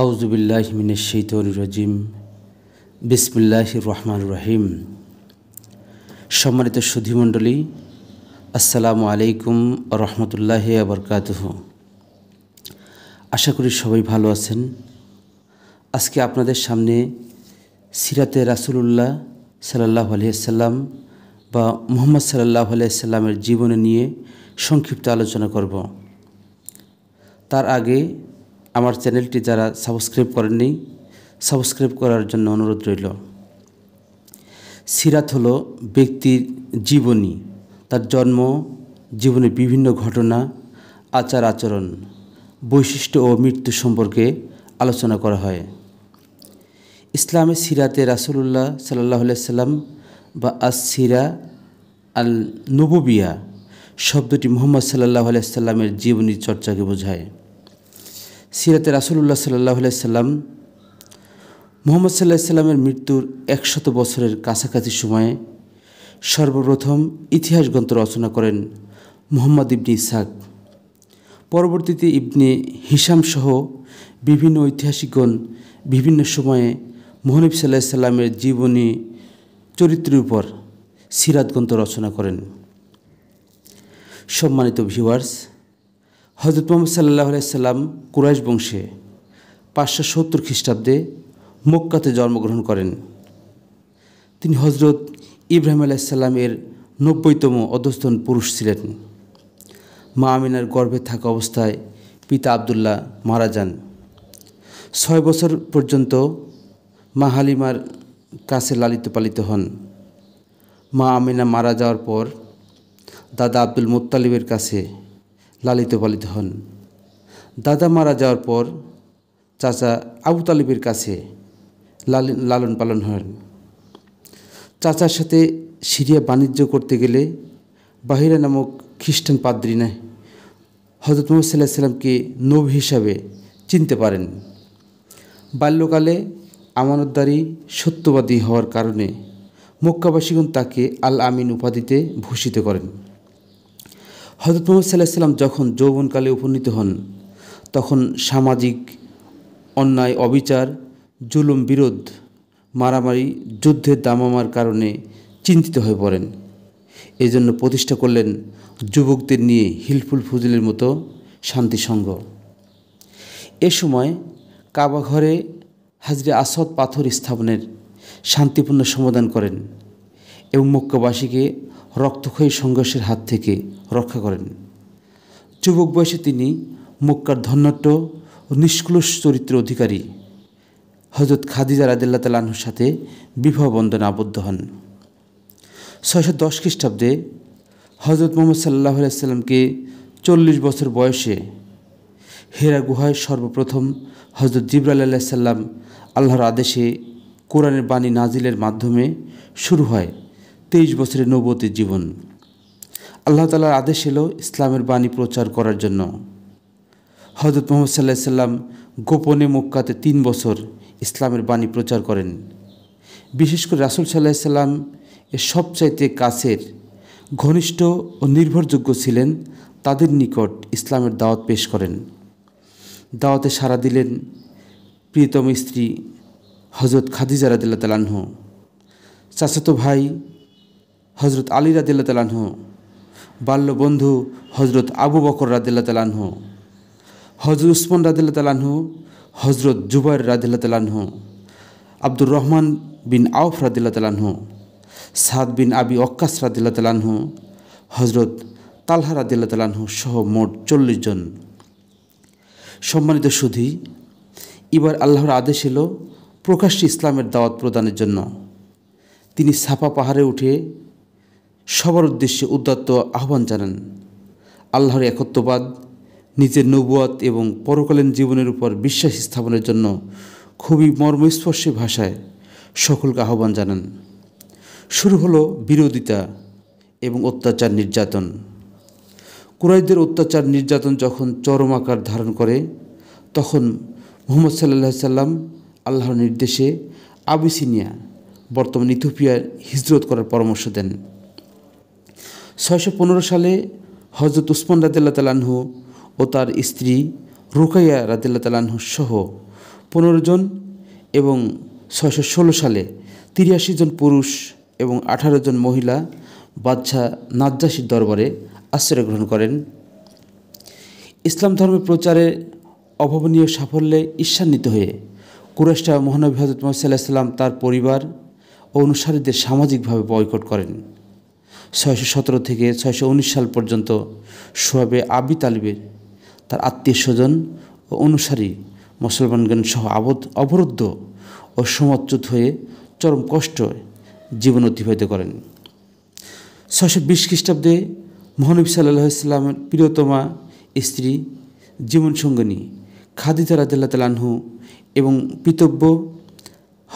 আউজুবিল্লাহ মিনের শৈতর রাজিম বিসমুল্লাহ রহমান রহিম সম্মানিত সুধিমণ্ডলী আসসালামু আলাইকুম রহমতুল্লাহ আবরকাত আশা করি সবাই ভালো আছেন আজকে আপনাদের সামনে সিরাতে রাসুলুল্লাহ সাল্লাহ আলিয়াল্লাম বা মোহাম্মদ সাল্লাহ আলিয়াল্লামের জীবনে নিয়ে সংক্ষিপ্ত আলোচনা করব তার আগে আমার চ্যানেলটি যারা সাবস্ক্রাইব করেননি সাবস্ক্রাইব করার জন্য অনুরোধ রইল সিরাত হলো ব্যক্তির জীবনী তার জন্ম জীবনের বিভিন্ন ঘটনা আচার আচরণ বৈশিষ্ট্য ও মৃত্যু সম্পর্কে আলোচনা করা হয় ইসলামে সিরাতে রাসুলুল্লাহ সাল্লাহ সাল্লাম বা আস সিরা আল নবুবিয়া শব্দটি মোহাম্মদ সাল্লাহ সাল্লামের জীবনী চর্চাকে বোঝায় সিরাতে রাসুল্লাহ সাল্লাহ সাল্লাম মোহাম্মদ সাল্লাহ সাল্লামের মৃত্যুর একশত বছরের কাছাকাছি সময়ে সর্বপ্রথম ইতিহাস গ্রন্থ রচনা করেন মোহাম্মদ ইবনি ইসাক পরবর্তীতে ইবনে হিসাম সহ বিভিন্ন ঐতিহাসিকগণ বিভিন্ন সময়ে মোহনিব সাল্লাহ সাল্লামের জীবনী চরিত্রের উপর সিরাত গ্রন্থ রচনা করেন সম্মানিত ভিউয়ার্স হজরত মোহাম্মদ সাল্লাহ সাল্লাম কুরাইশ বংশে পাঁচশো সত্তর খ্রিস্টাব্দে মক্কাতে জন্মগ্রহণ করেন তিনি হজরত ইব্রাহিম আলাইসাল্লামের নব্বইতম অধস্তন পুরুষ ছিলেন মা আমিনার গর্ভে থাকা অবস্থায় পিতা আবদুল্লাহ মারা যান ছয় বছর পর্যন্ত মা হালিমার কাছে লালিত পালিত হন মা আমিনা মারা যাওয়ার পর দাদা আব্দুল মোত্তালিবের কাছে লালিত পালিত হন দাদা মারা যাওয়ার পর চাচা আবু তালিবের কাছে লালন পালন হন চাচার সাথে সিরিয়া বাণিজ্য করতে গেলে বাহিরা নামক খ্রিস্টান পাদ্রী না হজরত মোহাম্মদ সাল্লাহ সাল্লামকে নবী হিসাবে চিনতে পারেন বাল্যকালে আমানতদারি সত্যবাদী হওয়ার কারণে মক্কাবাসীগণ তাকে আল আমিন উপাধিতে ভূষিত করেন হজরত মোহাম্মদ সাল্লাহ সাল্লাম যখন যৌবনকালে উপনীত হন তখন সামাজিক অন্যায় অবিচার জুলুম বিরোধ মারামারি যুদ্ধের দামামার কারণে চিন্তিত হয়ে পড়েন এজন্য প্রতিষ্ঠা করলেন যুবকদের নিয়ে হিলফুল ফুজুলের মতো শান্তি সংঘ এ সময় কাবা ঘরে হাজরে আসদ পাথর স্থাপনের শান্তিপূর্ণ সমাধান করেন এবং মক্কাবাসীকে রক্তক্ষয়ী সংঘর্ষের হাত থেকে রক্ষা করেন যুবক বয়সে তিনি মক্কার ও নিষ্কলুষ চরিত্র অধিকারী হজরত খাদিজা রাদিল্লা তালাহুর সাথে বিবাহ বন্ধনে আবদ্ধ হন ছয়শো দশ খ্রিস্টাব্দে হজরত মোহাম্মদ সাল্লাহ সাল্লামকে চল্লিশ বছর বয়সে হেরা গুহায় সর্বপ্রথম হজরত জিবরাল আল্লাহ সাল্লাম আল্লাহর আদেশে কোরআনের বাণী নাজিলের মাধ্যমে শুরু হয় তেইশ বছরের নবতীর জীবন আল্লাহ তালার আদেশ এলো ইসলামের বাণী প্রচার করার জন্য হজরত মোহাম্মদ সাল্লাহ সাল্লাম গোপনে মক্কাতে তিন বছর ইসলামের বাণী প্রচার করেন বিশেষ করে রাসুল সাল্লাহ সাল্লাম এর সবচাইতে কাছের ঘনিষ্ঠ ও নির্ভরযোগ্য ছিলেন তাদের নিকট ইসলামের দাওয়াত পেশ করেন দাওয়াতে সাড়া দিলেন প্রিয়তম স্ত্রী হজরত খাদিজা রাদিল্লা তালাহ চাচাতো ভাই হজরত আলী রাদিল্লা তালাহ বাল্য বন্ধু হজরত আবু বকর রাদিল্লা তালাহ হজরত উসমান রাদিল্লা তালাহ হজরত জুবাইর রাদিল্লা তালাহ আব্দুর রহমান বিন আউফ রাদিল্লা তালাহ সাদ বিন আবি অক্কাস রাদিল্লা তালাহ হজরত তালহা রাদিল্লা তালাহ সহ মোট চল্লিশ জন সম্মানিত সুধি এবার আল্লাহর আদেশ এলো প্রকাশ্যে ইসলামের দাওয়াত প্রদানের জন্য তিনি সাফা পাহাড়ে উঠে সবার উদ্দেশ্যে উদ্যাত্ত আহ্বান জানান আল্লাহর একত্ববাদ নিজের নবুয়াত এবং পরকালীন জীবনের উপর বিশ্বাস স্থাপনের জন্য খুবই মর্মস্পর্শী ভাষায় সকলকে আহ্বান জানান শুরু হলো বিরোধিতা এবং অত্যাচার নির্যাতন কুরাইদের অত্যাচার নির্যাতন যখন চরম আকার ধারণ করে তখন মোহাম্মদ সাল্লাহ সাল্লাম আল্লাহর নির্দেশে আবিসিনিয়া বর্তমান ইথোপিয়ায় হিজরত করার পরামর্শ দেন ছয়শো পনেরো সালে হজরত উসমান রাদিল্লা তালাহু ও তার স্ত্রী রুকাইয়া রাদিল্লা তালাহু সহ পনেরো জন এবং ছয়শো ষোলো সালে তিরাশি জন পুরুষ এবং আঠারো জন মহিলা বাদশাহ নাজ্জাসির দরবারে আশ্রয় গ্রহণ করেন ইসলাম ধর্মের প্রচারে অভাবনীয় সাফল্যে ঈর্ষান্বিত হয়ে কুরেশা মহানবী হজরত মোহাম্মদ সাল্লাহ সাল্লাম তার পরিবার ও অনুসারীদের সামাজিকভাবে বয়কট করেন ছয়শো সতেরো থেকে ছয়শো উনিশ সাল পর্যন্ত সোহাবে আবি তালিবের তার আত্মীয় স্বজন ও অনুসারী মুসলমানগণ সহ আবদ অবরুদ্ধ ও সমচ্যুত হয়ে চরম কষ্ট জীবন অতিবাহিত করেন ছয়শো বিশ খ্রিস্টাব্দে মহানবী সাল্লাহ ইসলামের প্রিয়তমা স্ত্রী জীবন সঙ্গিনী খাদিজা রাজিল্লা তালানহু এবং পিতব্য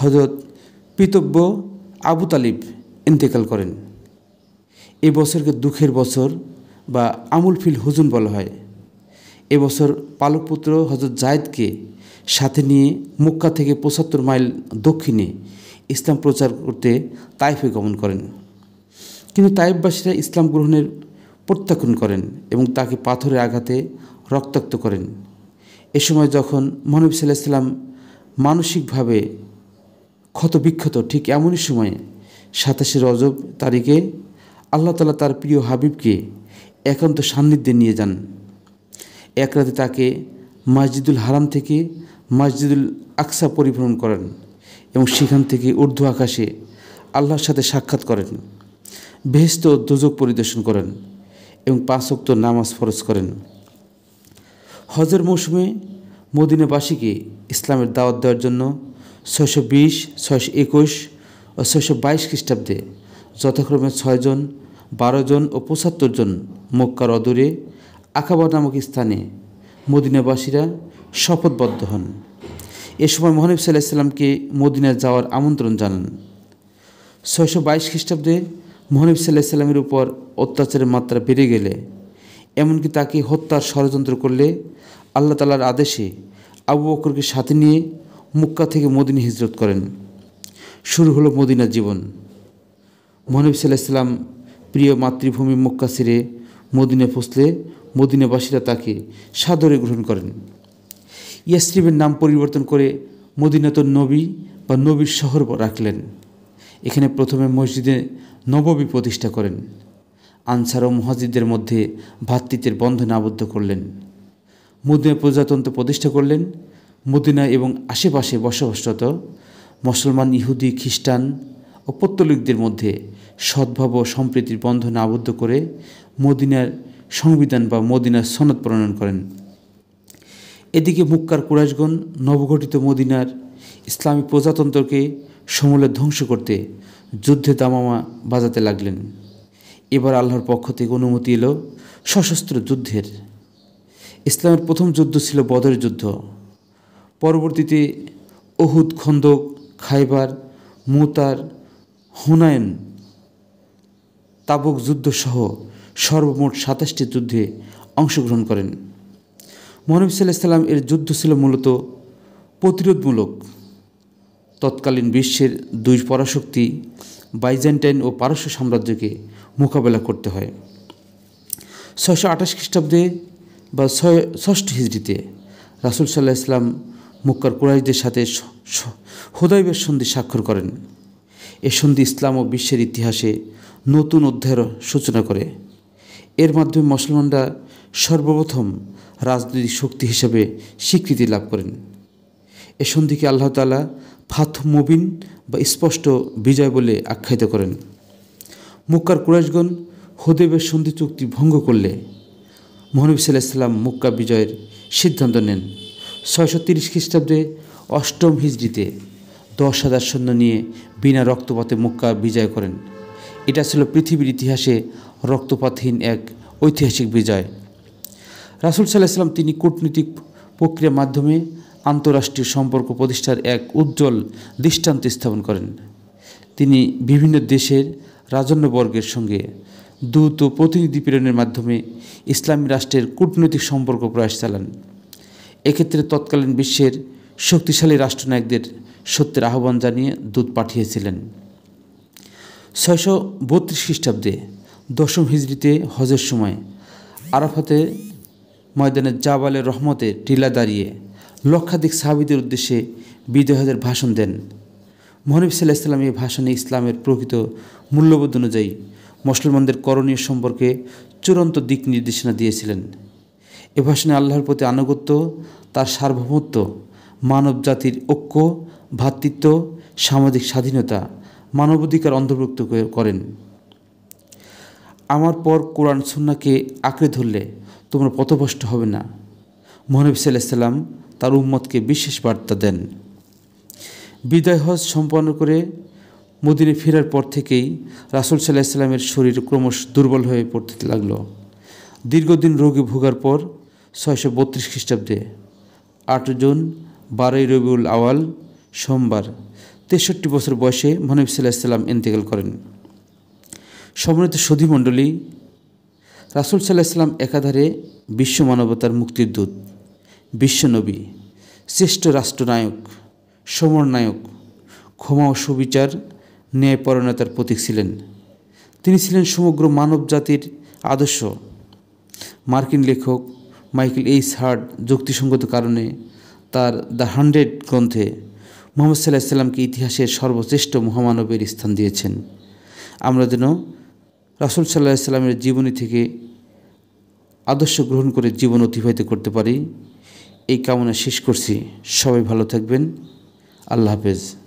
হজরত পিতব্য আবু তালিব ইন্তেকাল করেন এই বছরকে দুঃখের বছর বা আমুল ফিল হুজুন বলা হয় এবছর পালকপুত্র হজরত জায়দকে সাথে নিয়ে মুক্কা থেকে পঁচাত্তর মাইল দক্ষিণে ইসলাম প্রচার করতে তাইফে গমন করেন কিন্তু তাইফবাসীরা ইসলাম গ্রহণের প্রত্যাখ্যান করেন এবং তাকে পাথরের আঘাতে রক্তাক্ত করেন এ সময় যখন মহানবী সাল্লাহ সাল্লাম মানসিকভাবে ক্ষতবিক্ষত ঠিক এমনই সময়ে সাতাশে রজব তারিখে আল্লাহ তালা তার প্রিয় হাবিবকে একান্ত সান্নিধ্যে নিয়ে যান এক রাতে তাকে মসজিদুল হারাম থেকে মসজিদুল আকসা পরিভ্রমণ করেন এবং সেখান থেকে ঊর্ধ্ব আকাশে আল্লাহর সাথে সাক্ষাৎ করেন বেহেস্ত দুজক পরিদর্শন করেন এবং পাঁচক্ত নামাজ ফরজ করেন হজের মৌসুমে মদিনাবাসীকে ইসলামের দাওয়াত দেওয়ার জন্য ছয়শো বিশ ছয়শো একুশ ও ছয়শো বাইশ খ্রিস্টাব্দে যথাক্রমে ছয়জন বারো জন ও পঁচাত্তর জন মক্কার অদূরে আখাবর নামক স্থানে মদিনাবাসীরা শপথবদ্ধ হন এ সময় মহানব সাল্লাহ সাল্লামকে মদিনা যাওয়ার আমন্ত্রণ জানান ছয়শো বাইশ খ্রিস্টাব্দে মহানব সাল্লাহ সাল্লামের উপর অত্যাচারের মাত্রা বেড়ে গেলে এমনকি তাকে হত্যার ষড়যন্ত্র করলে আল্লাহ তালার আদেশে আবু বকরকে সাথে নিয়ে মুক্কা থেকে মদিনা হিজরত করেন শুরু হলো মদিনা জীবন মহানবী সাল্লাহ প্রিয় মাতৃভূমি মক্কা ছেড়ে মদিনে পৌঁছলে মদিনাবাসীরা তাকে সাদরে গ্রহণ করেন ইয়াসরিবের নাম পরিবর্তন করে মদিনাতুল নবী বা নবীর শহর রাখলেন এখানে প্রথমে মসজিদে নববী প্রতিষ্ঠা করেন আনসার ও মহাজিদদের মধ্যে ভ্রাতৃত্বের বন্ধনে আবদ্ধ করলেন মদিনা প্রজাতন্ত্র প্রতিষ্ঠা করলেন মদিনা এবং আশেপাশে বসবাসরত মুসলমান ইহুদি খ্রিস্টান ও পত্তলিকদের মধ্যে সদ্ভাব ও সম্প্রীতির বন্ধনে আবদ্ধ করে মদিনার সংবিধান বা মদিনার সনদ প্রণয়ন করেন এদিকে মুক্কার কুরাশগণ নবগঠিত মদিনার ইসলামী প্রজাতন্ত্রকে সমূলে ধ্বংস করতে যুদ্ধে দামামা বাজাতে লাগলেন এবার আল্লাহর পক্ষ থেকে অনুমতি এলো সশস্ত্র যুদ্ধের ইসলামের প্রথম যুদ্ধ ছিল বদরের যুদ্ধ পরবর্তীতে অহুদ খন্দক খাইবার মুতার হুনায়ন তাবুক যুদ্ধসহ সর্বমোট সাতাশটি যুদ্ধে অংশগ্রহণ করেন মহানবী সাল্লাহ এর যুদ্ধ ছিল মূলত প্রতিরোধমূলক তৎকালীন বিশ্বের দুই পরাশক্তি বাইজেন্টাইন ও পারস্য সাম্রাজ্যকে মোকাবেলা করতে হয় ছয়শো আঠাশ খ্রিস্টাব্দে বা ছয় ষষ্ঠ হিজড়িতে রাসুল সাল্লাহ ইসলাম মুক্কার কুরাইশদের সাথে হুদাইবের সন্ধি স্বাক্ষর করেন এ সন্ধি ইসলাম ও বিশ্বের ইতিহাসে নতুন অধ্যায়ের সূচনা করে এর মাধ্যমে মুসলমানরা সর্বপ্রথম রাজনৈতিক শক্তি হিসেবে স্বীকৃতি লাভ করেন এ সন্ধিকে আল্লাহ ফাথ মুবিন বা স্পষ্ট বিজয় বলে আখ্যায়িত করেন মুক্কার কুরাশগণ হুদেবের সন্ধি চুক্তি ভঙ্গ করলে মহানবী সাল্লাম মুক্কা বিজয়ের সিদ্ধান্ত নেন ছয়শো তিরিশ খ্রিস্টাব্দে অষ্টম হিজড়িতে দশ হাজার সৈন্য নিয়ে বিনা রক্তপাতে মুক্কা বিজয় করেন এটা ছিল পৃথিবীর ইতিহাসে রক্তপাতহীন এক ঐতিহাসিক বিজয় রাসুল সাল্লাহাম তিনি কূটনৈতিক প্রক্রিয়ার মাধ্যমে আন্তঃরাষ্ট্রীয় সম্পর্ক প্রতিষ্ঠার এক উজ্জ্বল দৃষ্টান্ত স্থাপন করেন তিনি বিভিন্ন দেশের রাজন্যবর্গের সঙ্গে দ্রুত প্রতিনিধি প্রেরণের মাধ্যমে ইসলামী রাষ্ট্রের কূটনৈতিক সম্পর্ক প্রয়াস চালান এক্ষেত্রে তৎকালীন বিশ্বের শক্তিশালী রাষ্ট্রনায়কদের সত্যের আহ্বান জানিয়ে দূত পাঠিয়েছিলেন ছয়শো বত্রিশ খ্রিস্টাব্দে দশম হিজড়িতে হজের সময় আরাফাতে ময়দানের জাবালে রহমতে টিলা দাঁড়িয়ে লক্ষাধিক সাহাবিদের উদ্দেশ্যে বিদ্রোহের ভাষণ দেন মহানবী সাল্লাহ ইসলাম এই ভাষণে ইসলামের প্রকৃত মূল্যবোধ অনুযায়ী মুসলমানদের করণীয় সম্পর্কে চূড়ান্ত দিক নির্দেশনা দিয়েছিলেন এ ভাষণে আল্লাহর প্রতি আনুগত্য তার সার্বভৌমত্ব মানব জাতির ঐক্য ভ্রাতৃত্ব সামাজিক স্বাধীনতা মানবাধিকার অন্তর্ভুক্ত করেন আমার পর কোরআন সুন্নাকে আঁকড়ে ধরলে তোমরা পথভষ্ট হবে না মহানবী সাল্লাম তার উম্মতকে বিশেষ বার্তা দেন বিদায় হজ সম্পন্ন করে মদিনে ফেরার পর থেকেই রাসুল সাল্লাহ ইসলামের শরীর ক্রমশ দুর্বল হয়ে পড়তে লাগল দীর্ঘদিন রোগে ভোগার পর ছয়শো বত্রিশ খ্রিস্টাব্দে আট জুন বারোই রবিউল আওয়াল সোমবার তেষট্টি বছর বয়সে মহানবী সাল্লাহ সাল্লাম ইন্তেকাল করেন সমন্বিত সধিমণ্ডলী রাসুল সাল্লাহ সাল্লাম একাধারে বিশ্ব মানবতার মুক্তির দূত বিশ্বনবী শ্রেষ্ঠ রাষ্ট্রনায়ক সমরনায়ক ক্ষমা ও সুবিচার ন্যায়পরণতার প্রতীক ছিলেন তিনি ছিলেন সমগ্র মানব জাতির আদর্শ মার্কিন লেখক মাইকেল এইস হার্ড যুক্তিসঙ্গত কারণে তার দ্য হান্ড্রেড গ্রন্থে মোহাম্মদ সাল্লাহ সাল্লামকে ইতিহাসের সর্বশ্রেষ্ঠ মহামানবের স্থান দিয়েছেন আমরা যেন রাসুল সাল্লাহ সাল্লামের জীবনী থেকে আদর্শ গ্রহণ করে জীবন অতিবাহিত করতে পারি এই কামনা শেষ করছি সবাই ভালো থাকবেন আল্লাহ হাফেজ